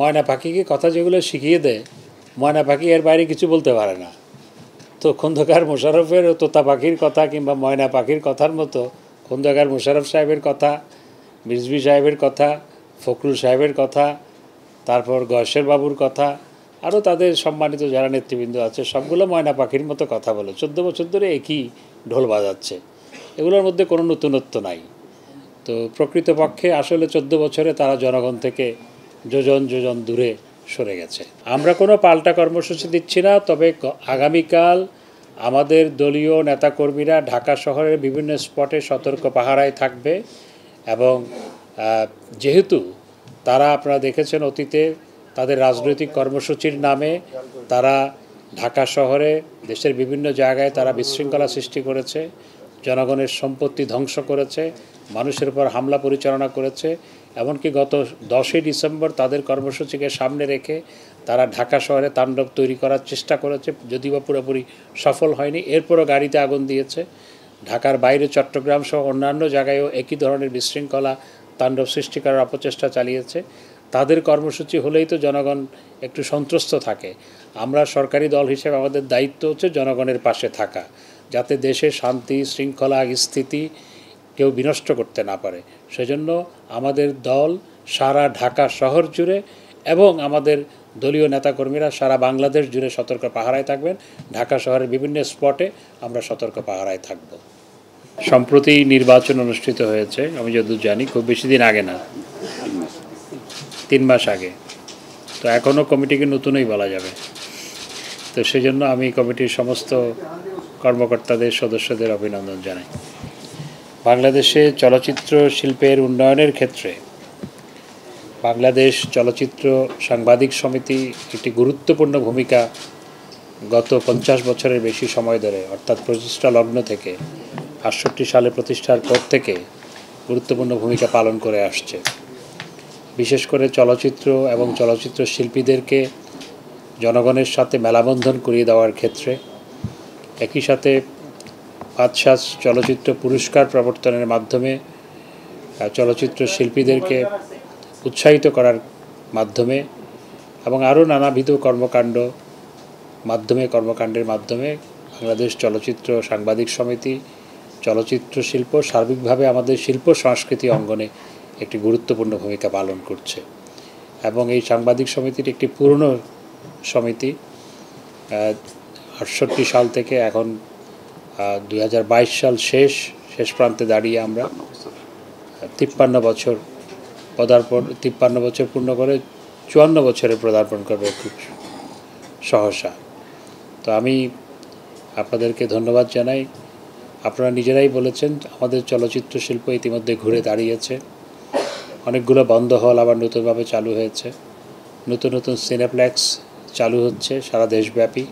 ময়না পাখিকে কথা যেগুলো শিখিয়ে দেয় ময়না পাখি এর বাইরে কিছু বলতে পারে না তো খন্দকার মোশারফের তোতা পাখির কথা কিংবা ময়না পাখির কথার মতো খন্দকার মোশারফ সাহেবের কথা রিজবি সাহেবের কথা ফখরুল সাহেবের কথা তারপর গয়সের বাবুর কথা আরও তাদের সম্মানিত যারা নেতৃবৃন্দ আছে সবগুলো ময়না পাখির মতো কথা বলে চোদ্দ বছর ধরে একই ঢোল বাজাচ্ছে এগুলোর মধ্যে কোনো নতুনত্ব নাই তো প্রকৃতপক্ষে আসলে চোদ্দ বছরে তারা জনগণ থেকে যোজন যোজন দূরে সরে গেছে আমরা কোনো পাল্টা কর্মসূচি দিচ্ছি না তবে আগামীকাল আমাদের দলীয় নেতাকর্মীরা ঢাকা শহরের বিভিন্ন স্পটে সতর্ক পাহারায় থাকবে এবং যেহেতু তারা আপনারা দেখেছেন অতীতে তাদের রাজনৈতিক কর্মসূচির নামে তারা ঢাকা শহরে দেশের বিভিন্ন জায়গায় তারা বিশৃঙ্খলা সৃষ্টি করেছে জনগণের সম্পত্তি ধ্বংস করেছে মানুষের উপর হামলা পরিচালনা করেছে এমনকি গত দশই ডিসেম্বর তাদের কর্মসূচিকে সামনে রেখে তারা ঢাকা শহরে তাণ্ডব তৈরি করার চেষ্টা করেছে যদিও পুরোপুরি সফল হয়নি এরপরও গাড়িতে আগুন দিয়েছে ঢাকার বাইরে চট্টগ্রাম সহ অন্যান্য জায়গায়ও একই ধরনের বিশৃঙ্খলা তাণ্ডব সৃষ্টি করার অপচেষ্টা চালিয়েছে তাদের কর্মসূচি হলেই তো জনগণ একটু সন্ত্রস্ত থাকে আমরা সরকারি দল হিসেবে আমাদের দায়িত্ব হচ্ছে জনগণের পাশে থাকা যাতে দেশে শান্তি শৃঙ্খলা স্থিতি কেউ বিনষ্ট করতে না পারে সেজন্য আমাদের দল সারা ঢাকা শহর জুড়ে এবং আমাদের দলীয় নেতাকর্মীরা সারা বাংলাদেশ জুড়ে সতর্ক পাহারায় থাকবেন ঢাকা শহরের বিভিন্ন স্পটে আমরা সতর্ক পাহারায় থাকব সম্প্রতি নির্বাচন অনুষ্ঠিত হয়েছে আমি যদি জানি খুব বেশি দিন আগে না তিন মাস আগে তো এখনও কমিটিকে নতুনই বলা যাবে তো সেজন্য আমি কমিটির সমস্ত কর্মকর্তাদের সদস্যদের অভিনন্দন জানাই বাংলাদেশে চলচ্চিত্র শিল্পের উন্নয়নের ক্ষেত্রে বাংলাদেশ চলচ্চিত্র সাংবাদিক সমিতি একটি গুরুত্বপূর্ণ ভূমিকা গত পঞ্চাশ বছরের বেশি সময় ধরে অর্থাৎ প্রতিষ্ঠা লগ্ন থেকে আটষট্টি সালে প্রতিষ্ঠার পর থেকে গুরুত্বপূর্ণ ভূমিকা পালন করে আসছে বিশেষ করে চলচ্চিত্র এবং চলচ্চিত্র শিল্পীদেরকে জনগণের সাথে মেলাবন্ধন করিয়ে দেওয়ার ক্ষেত্রে একই সাথে পাঁচশাস চলচ্চিত্র পুরস্কার প্রবর্তনের মাধ্যমে চলচ্চিত্র শিল্পীদেরকে উৎসাহিত করার মাধ্যমে এবং আরও নানাবিধ কর্মকাণ্ড মাধ্যমে কর্মকাণ্ডের মাধ্যমে বাংলাদেশ চলচ্চিত্র সাংবাদিক সমিতি চলচ্চিত্র শিল্প সার্বিকভাবে আমাদের শিল্প সংস্কৃতি অঙ্গনে একটি গুরুত্বপূর্ণ ভূমিকা পালন করছে এবং এই সাংবাদিক সমিতির একটি পুরনো সমিতি আটষট্টি সাল থেকে এখন দুই সাল শেষ শেষ প্রান্তে দাঁড়িয়ে আমরা তিপ্পান্ন বছর পদার্পণ তিপ্পান্ন বছর পূর্ণ করে চুয়ান্ন বছরে পদার্পণ করবে খুব সহসা তো আমি আপনাদেরকে ধন্যবাদ জানাই আপনারা নিজেরাই বলেছেন আমাদের চলচ্চিত্র শিল্প ইতিমধ্যে ঘুরে দাঁড়িয়েছে অনেকগুলো বন্ধ হল আবার নতুনভাবে চালু হয়েছে নতুন নতুন সিনেপ্লেক্স চালু হচ্ছে সারা দেশব্যাপী